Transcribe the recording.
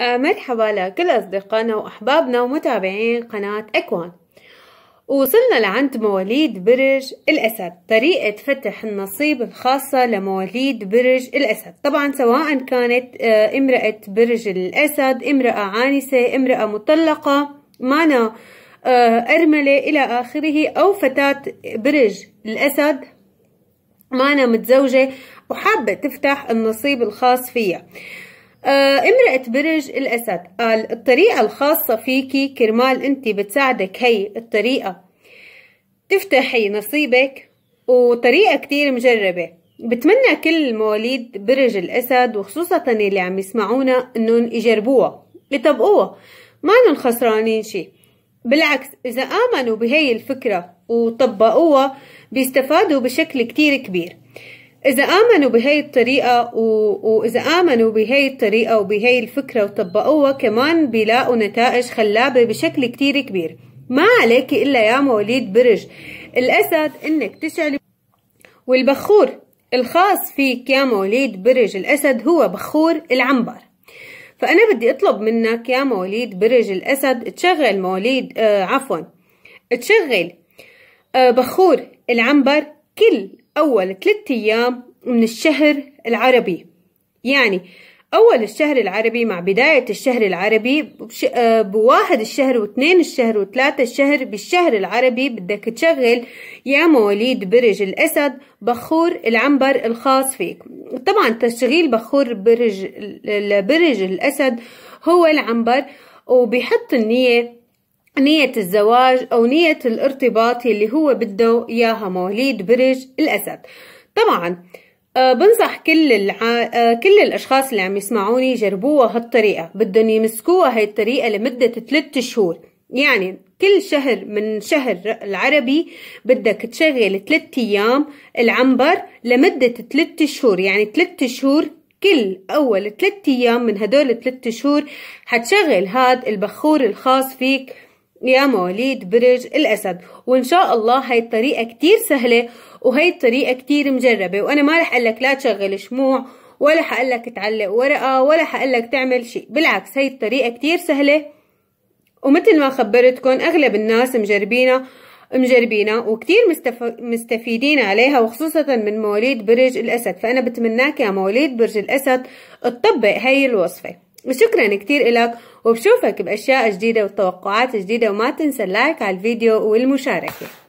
آه، مرحبا لكل أصدقائنا وأحبابنا ومتابعين قناة أكوان وصلنا لعند مواليد برج الأسد طريقة فتح النصيب الخاصة لمواليد برج الأسد طبعا سواء كانت آه، امرأة برج الأسد امرأة عانسة امرأة مطلقة مانا آه، أرملة إلى آخره أو فتاة برج الأسد مانا متزوجة وحابة تفتح النصيب الخاص فيها آه، امرأة برج الأسد قال الطريقة الخاصة فيكي كرمال أنت بتساعدك هي الطريقة تفتحي نصيبك وطريقة كتير مجربة بتمنى كل مواليد برج الأسد وخصوصا اللي عم يسمعونا أنهم يجربوها يطبقوها ما أنهم خسرانين شي بالعكس إذا آمنوا بهي الفكرة وطبقوها بيستفادوا بشكل كتير كبير إذا آمنوا بهي الطريقة و... وإذا آمنوا بهي الطريقة وبهي الفكرة وطبقوها كمان بيلاقوا نتائج خلابة بشكل كتير كبير ما عليك إلا يا مواليد برج الأسد إنك تشعل والبخور الخاص فيك يا مواليد برج الأسد هو بخور العنبر فأنا بدي أطلب منك يا مواليد برج الأسد تشغل مواليد آه عفوا تشغل آه بخور العنبر كل أول ثلاثة أيام من الشهر العربي يعني أول الشهر العربي مع بداية الشهر العربي آه، بواحد الشهر واثنين الشهر وثلاثة الشهر بالشهر العربي بدك تشغل يا مواليد برج الأسد بخور العنبر الخاص فيك طبعا تشغيل بخور برج برج الأسد هو العنبر وبيحط النية نية الزواج أو نية الارتباط اللي هو بده إياها مواليد برج الأسد طبعا آه، بنصح كل الع... آه، كل الأشخاص اللي عم يسمعوني يجربوها هالطريقة بدهم يمسكوها هاي الطريقة لمدة 3 شهور يعني كل شهر من شهر العربي بدك تشغل 3 أيام العنبر لمدة 3 شهور يعني 3 شهور كل أول 3 أيام من هدول 3 شهور حتشغل هاد البخور الخاص فيك يا مواليد برج الأسد وإن شاء الله هاي الطريقة كتير سهلة وهي الطريقة كتير مجربة وأنا ما رح لك لا تشغل شموع ولا حقلك تعلق ورقة ولا حقلك تعمل شيء بالعكس هاي الطريقة كتير سهلة ومثل ما خبرتكم أغلب الناس مجربينها مجربينها وكتير مستف... مستفيدين عليها وخصوصا من مواليد برج الأسد فأنا بتمناك يا مواليد برج الأسد تطبق هاي الوصفة وشكرا كتير إلك وبشوفك بأشياء جديدة وتوقعات جديدة وما تنسى اللايك على الفيديو والمشاركة